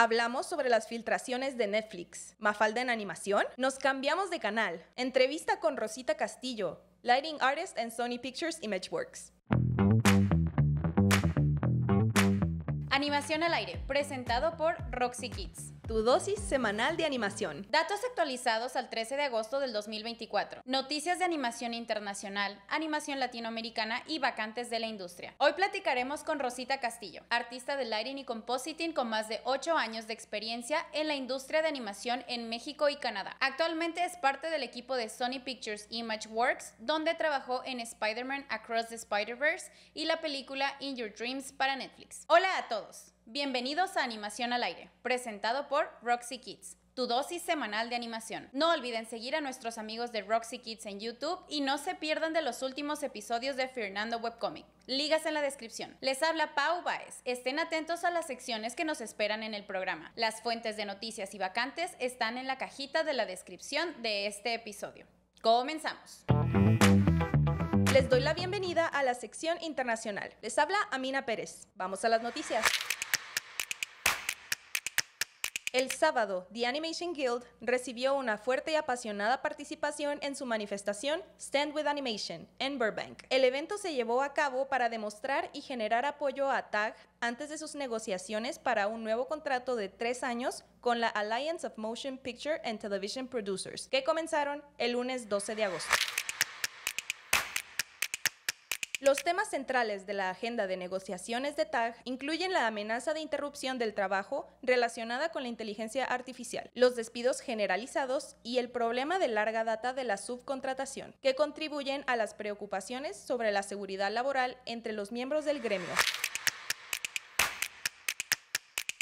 Hablamos sobre las filtraciones de Netflix, Mafalda en animación, nos cambiamos de canal, entrevista con Rosita Castillo, Lighting Artist en Sony Pictures Imageworks. Animación al aire, presentado por Roxy Kids tu dosis semanal de animación. Datos actualizados al 13 de agosto del 2024. Noticias de animación internacional, animación latinoamericana y vacantes de la industria. Hoy platicaremos con Rosita Castillo, artista de lighting y compositing con más de 8 años de experiencia en la industria de animación en México y Canadá. Actualmente es parte del equipo de Sony Pictures Image Works, donde trabajó en Spider-Man Across the Spider-Verse y la película In Your Dreams para Netflix. Hola a todos. Bienvenidos a Animación al Aire, presentado por Roxy Kids, tu dosis semanal de animación. No olviden seguir a nuestros amigos de Roxy Kids en YouTube y no se pierdan de los últimos episodios de Fernando Webcomic. Ligas en la descripción. Les habla Pau Baez. Estén atentos a las secciones que nos esperan en el programa. Las fuentes de noticias y vacantes están en la cajita de la descripción de este episodio. Comenzamos. Les doy la bienvenida a la sección internacional. Les habla Amina Pérez. Vamos a las noticias. El sábado, The Animation Guild recibió una fuerte y apasionada participación en su manifestación Stand with Animation en Burbank. El evento se llevó a cabo para demostrar y generar apoyo a TAG antes de sus negociaciones para un nuevo contrato de tres años con la Alliance of Motion Picture and Television Producers, que comenzaron el lunes 12 de agosto. Los temas centrales de la agenda de negociaciones de TAG incluyen la amenaza de interrupción del trabajo relacionada con la inteligencia artificial, los despidos generalizados y el problema de larga data de la subcontratación, que contribuyen a las preocupaciones sobre la seguridad laboral entre los miembros del gremio.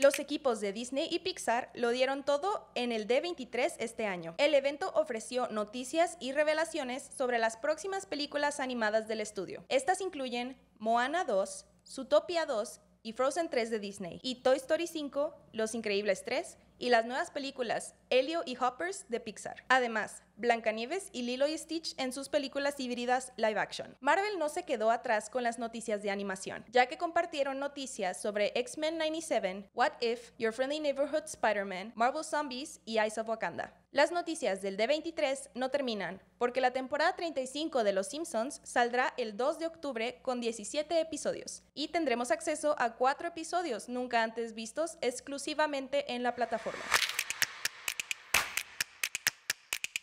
Los equipos de Disney y Pixar lo dieron todo en el D23 este año. El evento ofreció noticias y revelaciones sobre las próximas películas animadas del estudio. Estas incluyen Moana 2, Zootopia 2 y Frozen 3 de Disney, y Toy Story 5, Los Increíbles 3 y las nuevas películas Helio y Hoppers de Pixar. Además, Blancanieves y Lilo y Stitch en sus películas híbridas live action. Marvel no se quedó atrás con las noticias de animación, ya que compartieron noticias sobre X-Men 97, What If, Your Friendly Neighborhood Spider-Man, Marvel Zombies y Eyes of Wakanda. Las noticias del D23 no terminan, porque la temporada 35 de Los Simpsons saldrá el 2 de octubre con 17 episodios, y tendremos acceso a 4 episodios nunca antes vistos exclusivamente en la plataforma.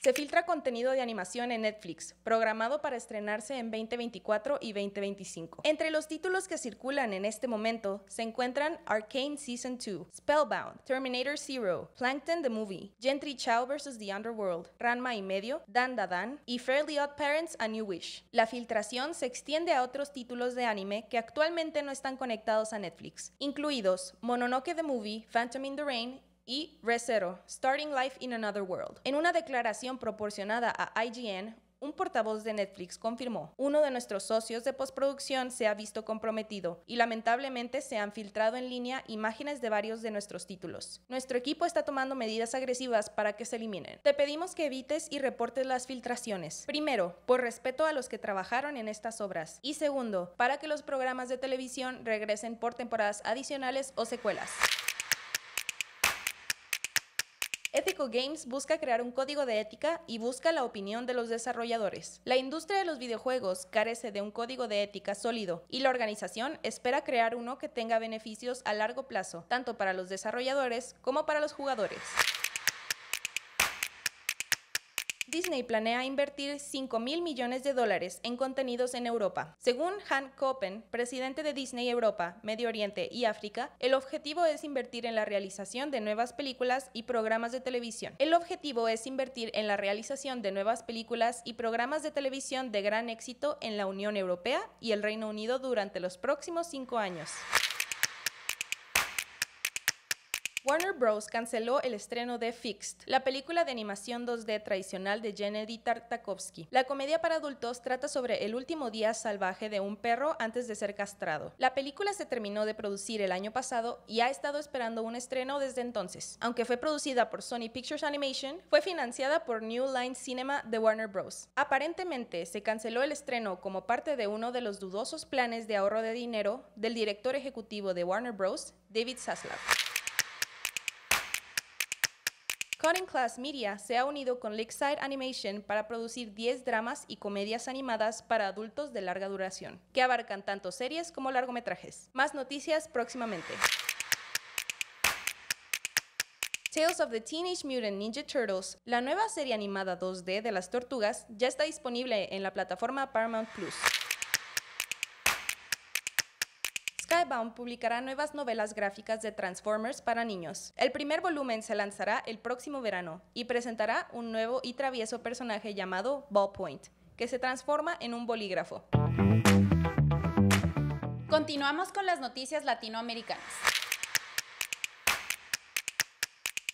Se filtra contenido de animación en Netflix, programado para estrenarse en 2024 y 2025. Entre los títulos que circulan en este momento se encuentran Arcane Season 2, Spellbound, Terminator Zero, Plankton the Movie, Gentry Chow vs. The Underworld, Ranma y Medio, Dan Dan y Fairly Odd Parents A New Wish. La filtración se extiende a otros títulos de anime que actualmente no están conectados a Netflix, incluidos Mononoke the Movie, Phantom in the Rain y Resero, Starting Life in Another World. En una declaración proporcionada a IGN, un portavoz de Netflix confirmó, uno de nuestros socios de postproducción se ha visto comprometido y lamentablemente se han filtrado en línea imágenes de varios de nuestros títulos. Nuestro equipo está tomando medidas agresivas para que se eliminen. Te pedimos que evites y reportes las filtraciones. Primero, por respeto a los que trabajaron en estas obras. Y segundo, para que los programas de televisión regresen por temporadas adicionales o secuelas. Ethical Games busca crear un código de ética y busca la opinión de los desarrolladores. La industria de los videojuegos carece de un código de ética sólido y la organización espera crear uno que tenga beneficios a largo plazo, tanto para los desarrolladores como para los jugadores. Disney planea invertir 5 mil millones de dólares en contenidos en Europa. Según Han Koppen, presidente de Disney Europa, Medio Oriente y África, el objetivo es invertir en la realización de nuevas películas y programas de televisión. El objetivo es invertir en la realización de nuevas películas y programas de televisión de gran éxito en la Unión Europea y el Reino Unido durante los próximos cinco años. Warner Bros. canceló el estreno de Fixed, la película de animación 2D tradicional de Jenny Tartakovsky. La comedia para adultos trata sobre el último día salvaje de un perro antes de ser castrado. La película se terminó de producir el año pasado y ha estado esperando un estreno desde entonces. Aunque fue producida por Sony Pictures Animation, fue financiada por New Line Cinema de Warner Bros. Aparentemente, se canceló el estreno como parte de uno de los dudosos planes de ahorro de dinero del director ejecutivo de Warner Bros., David Zaslav. In Class Media se ha unido con Lakeside Animation para producir 10 dramas y comedias animadas para adultos de larga duración, que abarcan tanto series como largometrajes. Más noticias próximamente. Tales of the Teenage Mutant Ninja Turtles, la nueva serie animada 2D de las tortugas, ya está disponible en la plataforma Paramount Plus. Skybound publicará nuevas novelas gráficas de Transformers para niños. El primer volumen se lanzará el próximo verano y presentará un nuevo y travieso personaje llamado Ballpoint, que se transforma en un bolígrafo. Continuamos con las noticias latinoamericanas.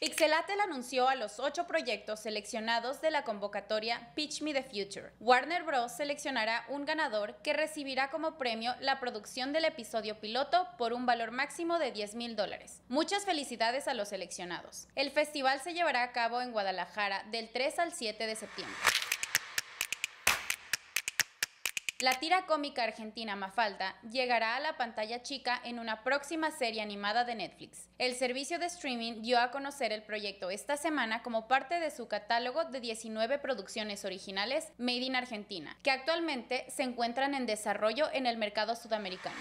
Ixelatel anunció a los ocho proyectos seleccionados de la convocatoria Pitch Me the Future. Warner Bros. seleccionará un ganador que recibirá como premio la producción del episodio piloto por un valor máximo de 10 mil dólares. Muchas felicidades a los seleccionados. El festival se llevará a cabo en Guadalajara del 3 al 7 de septiembre. La tira cómica argentina Mafalda llegará a la pantalla chica en una próxima serie animada de Netflix. El servicio de streaming dio a conocer el proyecto esta semana como parte de su catálogo de 19 producciones originales Made in Argentina, que actualmente se encuentran en desarrollo en el mercado sudamericano.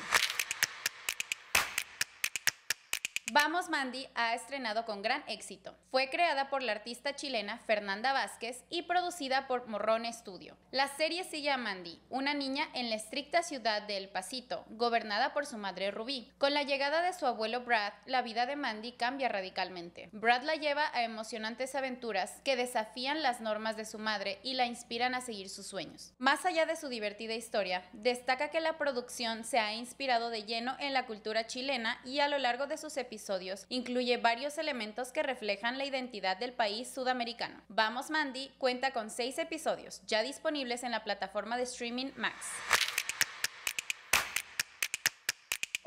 Vamos Mandy ha estrenado con gran éxito. Fue creada por la artista chilena Fernanda Vázquez y producida por Morrón Studio. La serie sigue a Mandy, una niña en la estricta ciudad de El Pasito, gobernada por su madre Rubí. Con la llegada de su abuelo Brad, la vida de Mandy cambia radicalmente. Brad la lleva a emocionantes aventuras que desafían las normas de su madre y la inspiran a seguir sus sueños. Más allá de su divertida historia, destaca que la producción se ha inspirado de lleno en la cultura chilena y a lo largo de sus episodios incluye varios elementos que reflejan la identidad del país sudamericano. Vamos Mandy cuenta con seis episodios ya disponibles en la plataforma de streaming Max.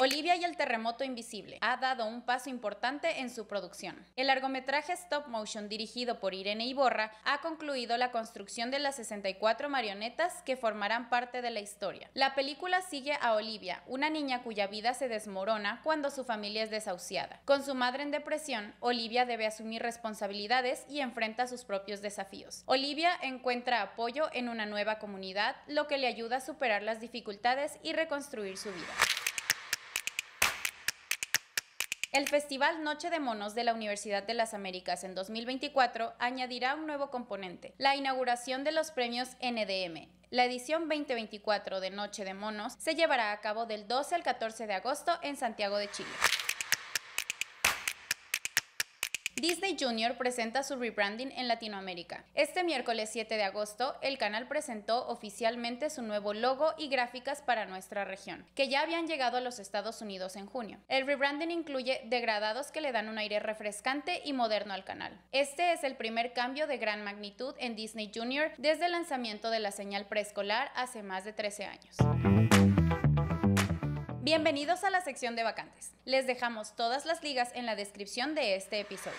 Olivia y el terremoto invisible ha dado un paso importante en su producción. El largometraje stop motion dirigido por Irene Iborra ha concluido la construcción de las 64 marionetas que formarán parte de la historia. La película sigue a Olivia, una niña cuya vida se desmorona cuando su familia es desahuciada. Con su madre en depresión, Olivia debe asumir responsabilidades y enfrenta sus propios desafíos. Olivia encuentra apoyo en una nueva comunidad, lo que le ayuda a superar las dificultades y reconstruir su vida. El Festival Noche de Monos de la Universidad de las Américas en 2024 añadirá un nuevo componente, la inauguración de los premios NDM, la edición 2024 de Noche de Monos se llevará a cabo del 12 al 14 de agosto en Santiago de Chile. Disney Junior presenta su rebranding en Latinoamérica. Este miércoles 7 de agosto, el canal presentó oficialmente su nuevo logo y gráficas para nuestra región, que ya habían llegado a los Estados Unidos en junio. El rebranding incluye degradados que le dan un aire refrescante y moderno al canal. Este es el primer cambio de gran magnitud en Disney Junior desde el lanzamiento de la señal preescolar hace más de 13 años. Bienvenidos a la sección de vacantes. Les dejamos todas las ligas en la descripción de este episodio.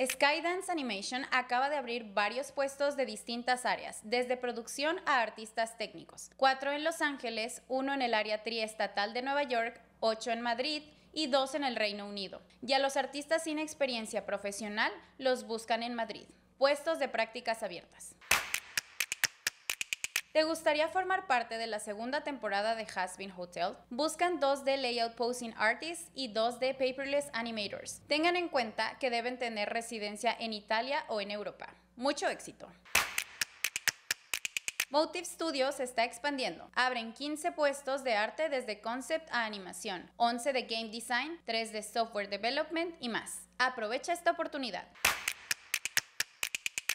Skydance Animation acaba de abrir varios puestos de distintas áreas, desde producción a artistas técnicos. Cuatro en Los Ángeles, uno en el área triestatal de Nueva York, ocho en Madrid y dos en el Reino Unido. Y a los artistas sin experiencia profesional los buscan en Madrid. Puestos de prácticas abiertas. ¿Te gustaría formar parte de la segunda temporada de Hasbin Hotel? Buscan dos de Layout Posing Artists y dos de Paperless Animators. Tengan en cuenta que deben tener residencia en Italia o en Europa. Mucho éxito. Motive Studios está expandiendo. Abren 15 puestos de arte desde concept a animación, 11 de game design, 3 de software development y más. Aprovecha esta oportunidad.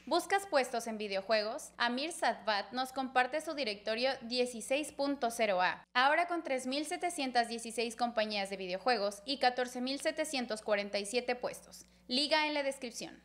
¿Buscas puestos en videojuegos? Amir Sadvat nos comparte su directorio 16.0A. Ahora con 3.716 compañías de videojuegos y 14.747 puestos. Liga en la descripción.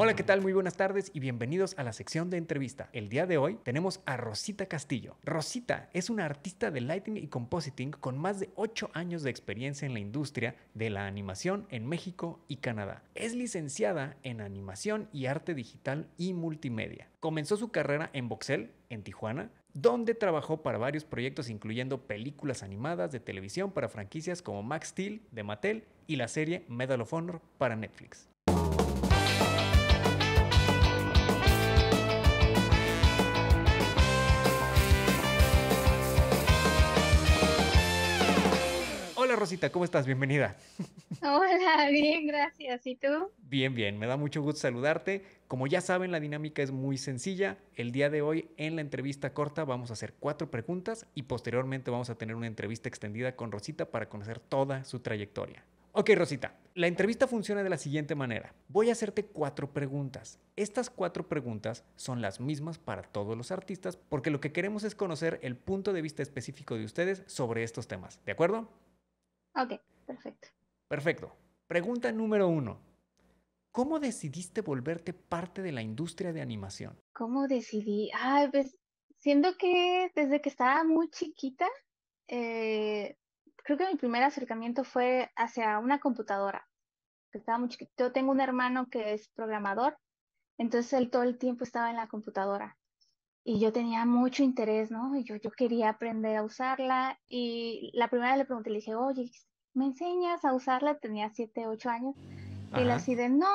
Hola, ¿qué tal? Muy buenas tardes y bienvenidos a la sección de entrevista. El día de hoy tenemos a Rosita Castillo. Rosita es una artista de lighting y compositing con más de 8 años de experiencia en la industria de la animación en México y Canadá. Es licenciada en animación y arte digital y multimedia. Comenzó su carrera en Voxel, en Tijuana, donde trabajó para varios proyectos incluyendo películas animadas de televisión para franquicias como Max Steel de Mattel y la serie Medal of Honor para Netflix. Rosita, ¿cómo estás? Bienvenida. Hola, bien, gracias. ¿Y tú? Bien, bien, me da mucho gusto saludarte. Como ya saben, la dinámica es muy sencilla. El día de hoy, en la entrevista corta, vamos a hacer cuatro preguntas y posteriormente vamos a tener una entrevista extendida con Rosita para conocer toda su trayectoria. Ok, Rosita, la entrevista funciona de la siguiente manera. Voy a hacerte cuatro preguntas. Estas cuatro preguntas son las mismas para todos los artistas porque lo que queremos es conocer el punto de vista específico de ustedes sobre estos temas. ¿De acuerdo? Ok, perfecto. Perfecto. Pregunta número uno. ¿Cómo decidiste volverte parte de la industria de animación? ¿Cómo decidí? Ay, pues siento que desde que estaba muy chiquita, eh, creo que mi primer acercamiento fue hacia una computadora. Estaba muy chiquita. Yo tengo un hermano que es programador, entonces él todo el tiempo estaba en la computadora. Y yo tenía mucho interés, ¿no? Y yo, quería aprender a usarla. Y la primera le pregunté, le dije, oye, ¿me enseñas a usarla? Tenía 7, 8 años. Y le así de, no,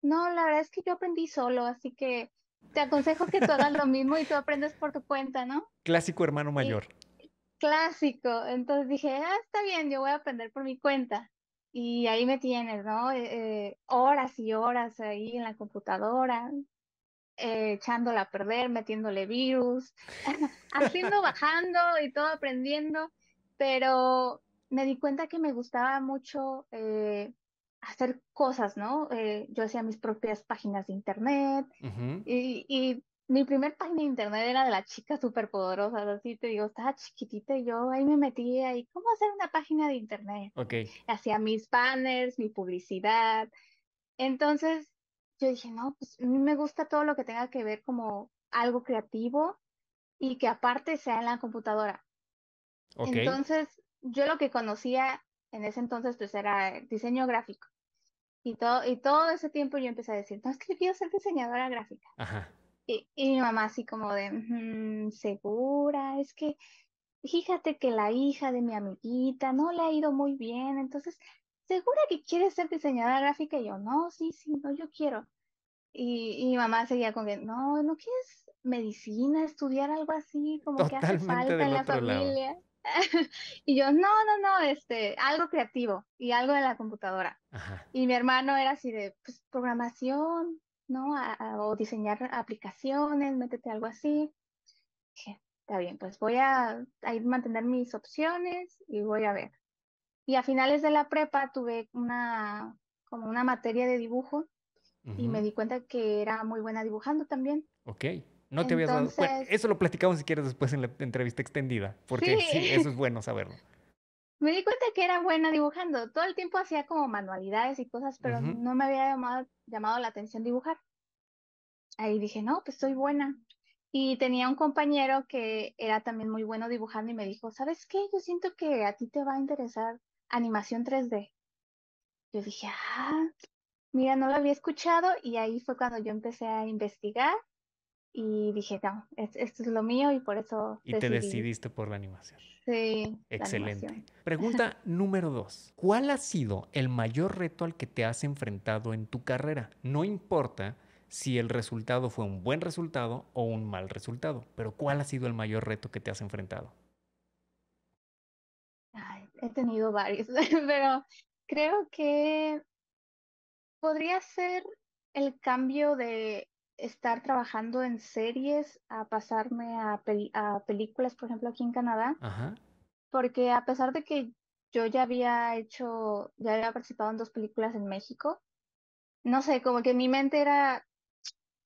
no, la verdad es que yo aprendí solo, así que te aconsejo que tú hagas lo mismo y tú aprendes por tu cuenta, ¿no? Clásico hermano mayor. clásico. Entonces dije, ah, está bien, yo voy a aprender por mi cuenta. Y ahí me tienes, ¿no? Eh, eh, horas y horas ahí en la computadora, eh, echándola a perder, metiéndole virus, haciendo, bajando y todo aprendiendo. Pero me di cuenta que me gustaba mucho eh, hacer cosas, ¿no? Eh, yo hacía mis propias páginas de internet y, mi primer página de internet era de las chicas poderosa. así te digo, estaba chiquitita y yo ahí me metía y cómo hacer una página de internet. Hacía mis banners, mi publicidad. Entonces yo dije, no, pues a mí me gusta todo lo que tenga que ver como algo creativo y que aparte sea en la computadora. Okay. Entonces yo lo que conocía en ese entonces pues era diseño gráfico. Y todo, y todo ese tiempo yo empecé a decir, no, es que yo quiero ser diseñadora gráfica. Y, mi mamá así como de, segura, es que fíjate que la hija de mi amiguita no le ha ido muy bien, entonces, ¿segura que quieres ser diseñadora gráfica? Y yo, no, sí, sí, no, yo quiero. Y, y mi mamá seguía con que, no, ¿no quieres medicina, estudiar algo así? Como que hace falta en la familia. y yo, no, no, no, este, algo creativo y algo de la computadora. Y mi hermano era así de, pues, programación, ¿no? o diseñar aplicaciones, métete algo así. está bien, pues voy a, a mantener mis opciones y voy a ver. Y a finales de la prepa tuve una, como una materia de dibujo y me di cuenta que era muy buena dibujando también. Ok. No te habías dado Eso lo platicamos si quieres después en la entrevista extendida, porque sí. eso es bueno saberlo. Me di cuenta que era buena dibujando. Todo el tiempo hacía como manualidades y cosas, pero no me había llamado, llamado la atención dibujar. Ahí dije, no, pues soy buena. Y tenía un compañero que era también muy bueno dibujando y me dijo, ¿sabes qué? Yo siento que a ti te va a interesar animación 3D. Yo dije, ah, mira, no lo había escuchado y ahí fue cuando yo empecé a investigar y dije, no, esto es lo mío y por eso... Y te decidiste por la animación. Sí. Excelente. Pregunta número dos. ¿Cuál ha sido el mayor reto al que te has enfrentado en tu carrera? No importa si el resultado fue un buen resultado o un mal resultado, pero ¿cuál ha sido el mayor reto que te has enfrentado? he tenido varios, pero creo que podría ser el cambio de estar trabajando en series a pasarme a, a películas, por ejemplo, aquí en Canadá. Porque a pesar de que yo ya había hecho, ya había participado en dos películas en México, no sé, como que mi mente era,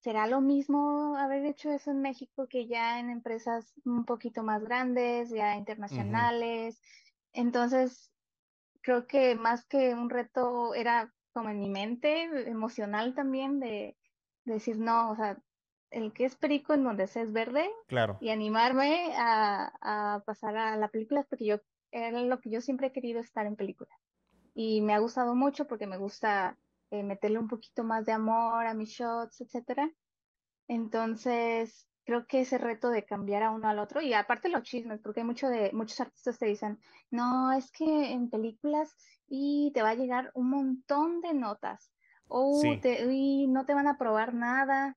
¿será lo mismo haber hecho eso en México que ya en empresas un poquito más grandes, ya internacionales? Entonces, creo que más que un reto era como en mi mente, emocional también, de decir, no, o sea, el que es perico en donde se es verde. Claro. Y animarme a, pasar a la película porque yo era lo que yo siempre he querido estar en película. Y me ha gustado mucho porque me gusta eh, meterle un poquito más de amor a mis shots, etcétera. Entonces, creo que ese reto de cambiar a uno al otro y aparte los chismes, porque hay mucho de muchos artistas te dicen, "No, es que en películas y te va a llegar un montón de notas." Oh, no te van a probar nada,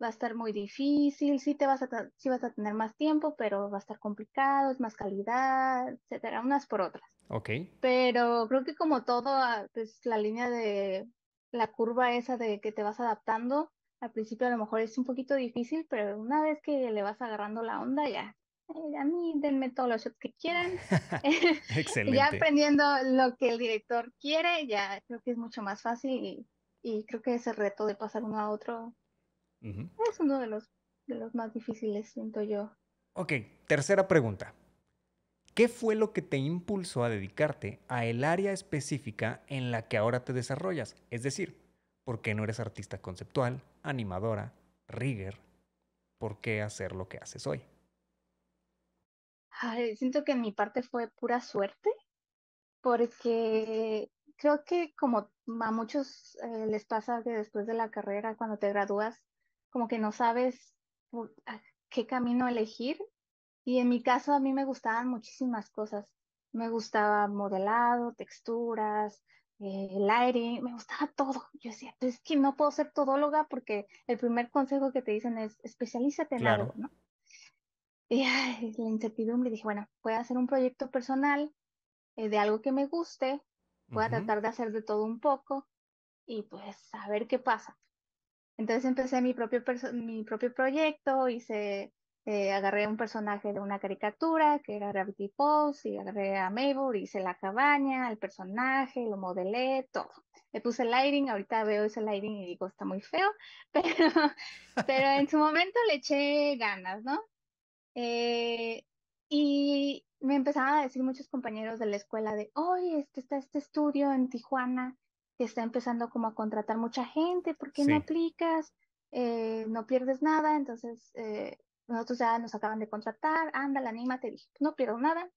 va a estar muy difícil, sí, te vas a, si vas a tener más tiempo, pero va a estar complicado, es más calidad, etcétera, unas por otras. Ok. Pero creo que como todo, ah, pues la línea de la curva esa de que te vas adaptando, al principio a lo mejor es un poquito difícil, pero una vez que le vas agarrando la onda, ya a mí denme todos los shots que quieran. Excelente. ya aprendiendo lo que el director quiere, ya creo que es mucho más fácil y y creo que ese reto de pasar uno a otro es uno de los, de los más difíciles, siento yo. Ok, tercera pregunta. ¿Qué fue lo que te impulsó a dedicarte a el área específica en la que ahora te desarrollas? Es decir, ¿por qué no eres artista conceptual, animadora, rigger? ¿Por qué hacer lo que haces hoy? siento que en mi parte fue pura suerte, porque creo que como a muchos eh, les pasa que después de la carrera, cuando te gradúas, como que no sabes ah, qué camino elegir. Y en mi caso a mí me gustaban muchísimas cosas. Me gustaba modelado, texturas, eh, el aire, me gustaba todo. Yo decía, pues es que no puedo ser todóloga porque el primer consejo que te dicen es especialízate en algo, ¿no? Y la incertidumbre, dije, bueno, voy a hacer un proyecto personal eh, de algo que me guste Voy a tratar de hacer de todo un poco y pues a ver qué pasa. Entonces empecé mi propio, mi propio proyecto, hice, eh, agarré un personaje de una caricatura que era Gravity Falls y agarré a Mabel, hice la cabaña, el personaje, lo modelé, todo. Le puse lighting, ahorita veo ese lighting y digo, está muy feo, pero, pero en su momento le eché ganas, ¿no? Eh, y me empezaban a decir muchos compañeros de la escuela de, oye, este está este estudio en Tijuana que está empezando como a contratar mucha gente, ¿por qué no aplicas? Eh, no pierdes nada, entonces eh, nosotros ya nos acaban de contratar, ándale, anímate, dije, no pierdo nada.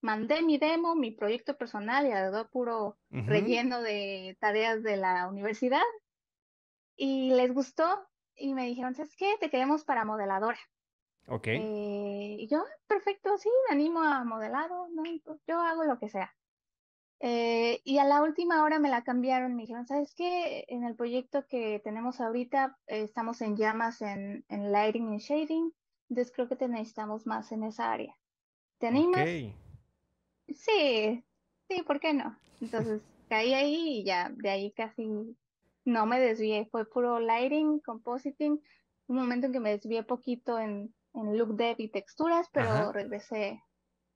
Mandé mi demo, mi proyecto personal y algo puro relleno de tareas de la universidad. Y les gustó y me dijeron, ¿sabes qué? Te queremos para modeladora. Ok. Eh, yo, ah, perfecto, sí, me animo a modelado, no, pues, yo hago lo que sea. Eh, y a la última hora me la cambiaron, me dijeron, ¿sabes qué? En el proyecto que tenemos ahorita eh, estamos en llamas en, en lighting y shading, entonces creo que te necesitamos más en esa área. ¿Te animas? Sí, sí, ¿por qué no? Entonces caí ahí y ya, de ahí casi no me desvié, fue puro lighting, compositing, un momento en que me desvié poquito en en look de y texturas, pero regresé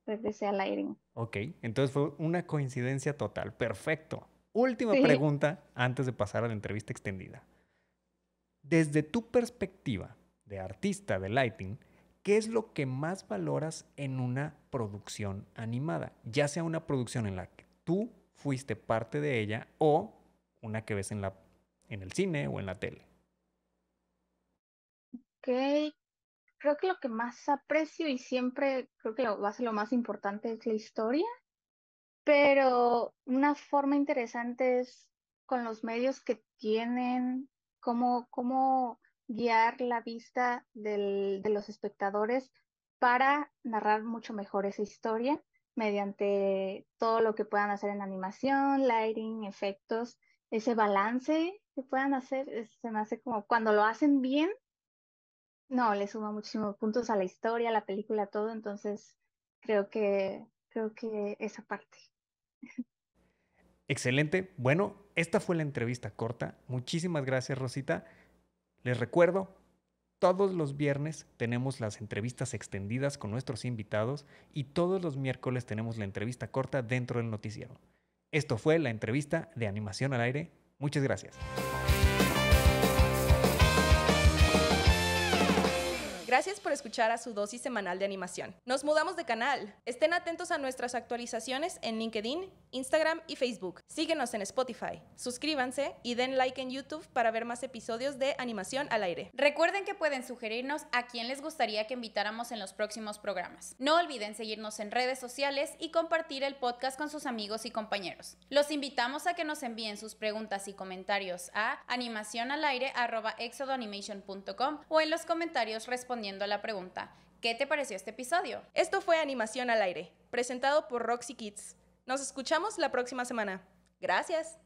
regresé a Lighting. Ok, entonces fue una coincidencia total. Perfecto. Última pregunta antes de pasar a la entrevista extendida. Desde tu perspectiva de artista de lighting, ¿qué es lo que más valoras en una producción animada? Ya sea una producción en la que tú fuiste parte de ella o una que ves en, la, en el cine o en la tele. Ok, creo que lo que más aprecio y siempre creo que va a ser lo más importante es la historia, pero una forma interesante es con los medios que tienen, cómo, cómo guiar la vista de los espectadores para narrar mucho mejor esa historia mediante todo lo que puedan hacer en animación, lighting, efectos, ese balance que puedan hacer, se me hace como cuando lo hacen bien, no, le suma muchísimos puntos a la historia, a la película, a todo, entonces creo que, creo que esa parte. Excelente. Bueno, esta fue la entrevista corta. Muchísimas gracias, Rosita. Les recuerdo, todos los viernes tenemos las entrevistas extendidas con nuestros invitados y todos los miércoles tenemos la entrevista corta dentro del noticiero. Esto fue la entrevista de Animación al Aire. Muchas gracias. Gracias por escuchar a su dosis semanal de animación. Nos mudamos de canal. Estén atentos a nuestras actualizaciones en LinkedIn, Instagram y Facebook. Síguenos en Spotify. Suscríbanse y den like en YouTube para ver más episodios de Animación al Aire. Recuerden que pueden sugerirnos a quién les gustaría que invitáramos en los próximos programas. No olviden seguirnos en redes sociales y compartir el podcast con sus amigos y compañeros. Los invitamos a que nos envíen sus preguntas y comentarios a animacionalaire.exodoanimation.com o en los comentarios respondiendo a la pregunta, ¿qué te pareció este episodio? Esto fue Animación al Aire, presentado por Roxy Kids. Nos escuchamos la próxima semana. Gracias.